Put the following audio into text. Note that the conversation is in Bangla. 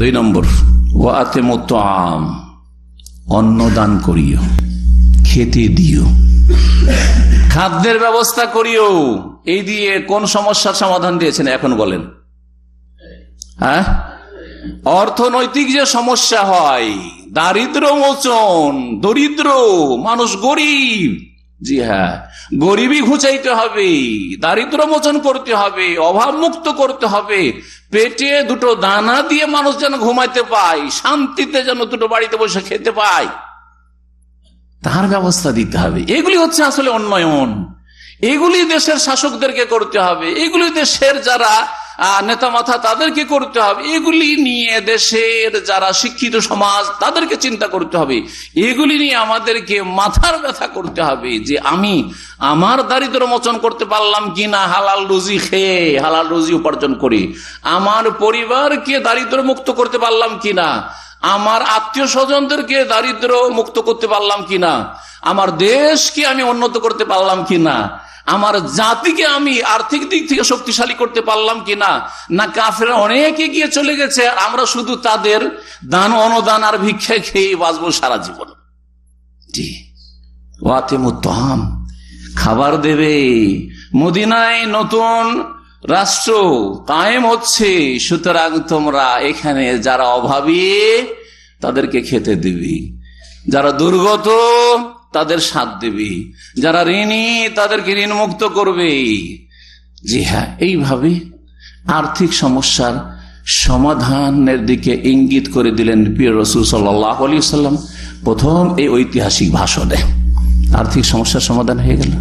দুই নম্বর ও আতে মতো আম অন্ন দান করিও খেতে দিও খাদ্যের ব্যবস্থা করিও এই দিয়ে কোন সমস্যার সমাধান দিয়েছেন এখন বলেন হ্যাঁ অর্থনৈতিক যে সমস্যা হয় দারিদ্র মোচন দরিদ্র মানুষ গরিব জি হ্যাঁ গরিবি ঘুচাইতে হবে দারিদ্র মোচন করতে হবে অভাব মুক্ত করতে হবে পেটে দুটো দানা দিয়ে মানুষ যেন ঘুমাইতে পায় শান্তিতে যেন দুটো বাড়িতে বসে খেতে পায় তার ব্যবস্থা দিতে হবে এগুলি হচ্ছে আসলে উন্নয়ন এগুলি দেশের শাসকদেরকে করতে হবে এগুলি দেশের যারা নেতা মাথা তাদেরকে করতে হবে এগুলি নিয়ে দেশের যারা শিক্ষিত সমাজ তাদেরকে চিন্তা করতে হবে এগুলি নিয়ে আমাদেরকে মাথার ব্যথা করতে হবে যে আমি আমার দারিদ্র মোচন করতে পারলাম কিনা হালাল রুজি খেয়ে হালাল রুজি উপার্জন করে আমার পরিবারকে দারিদ্র মুক্ত করতে পারলাম কিনা আমার আত্মীয় স্বজনদেরকে দারিদ্র মুক্ত করতে পারলাম কিনা আমার দেশকে আমি উন্নত করতে পারলাম কিনা আমার জাতিকে আমি আর্থিক দিক থেকে শক্তিশালী করতে পারলাম কি না না কাফেরা অনেক এগিয়ে চলে গেছে আর আমরা শুধু তাদের দান অনুদান আর ভিক্ষা খেয়ে বাঁচবো সারা জীবন জি খাবার দেবে মদিনায় নতুন রাষ্ট্র কায়েম হচ্ছে সুতরাং তোমরা এখানে যারা অভাবী তাদেরকে খেতে দিবি যারা দুর্গত তাদের সাথ দেবে যারা ঋণী তাদেরকে ঋণ মুক্ত করবে জি হ্যাঁ এইভাবে আর্থিক সমস্যার সমাধানের দিকে ইঙ্গিত করে দিলেন পিয় রসুল সাল্লাহ আলী সাল্লাম প্রথম এই ঐতিহাসিক ভাষণে আর্থিক সমস্যার সমাধান হয়ে গেল